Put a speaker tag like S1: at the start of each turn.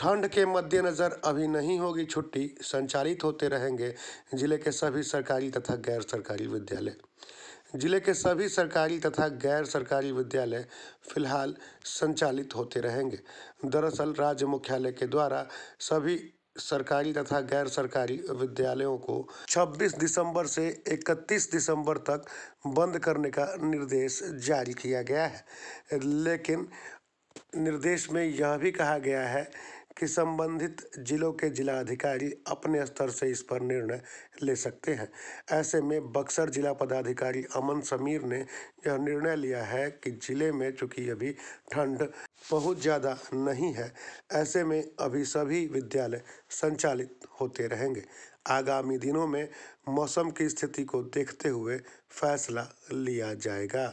S1: ठंड के मद्देनज़र अभी नहीं होगी छुट्टी संचालित होते रहेंगे जिले के सभी सरकारी तथा गैर सरकारी विद्यालय जिले के सभी सरकारी तथा गैर सरकारी विद्यालय फिलहाल संचालित होते रहेंगे दरअसल राज्य मुख्यालय के द्वारा सभी सरकारी तथा गैर सरकारी विद्यालयों को 26 दिसंबर से 31 दिसंबर तक बंद करने का निर्देश जारी किया गया है लेकिन निर्देश में यह भी कहा गया है कि संबंधित जिलों के जिलाधिकारी अपने स्तर से इस पर निर्णय ले सकते हैं ऐसे में बक्सर जिला पदाधिकारी अमन समीर ने यह निर्णय लिया है कि जिले में चूंकि अभी ठंड बहुत ज़्यादा नहीं है ऐसे में अभी सभी विद्यालय संचालित होते रहेंगे आगामी दिनों में मौसम की स्थिति को देखते हुए फैसला लिया जाएगा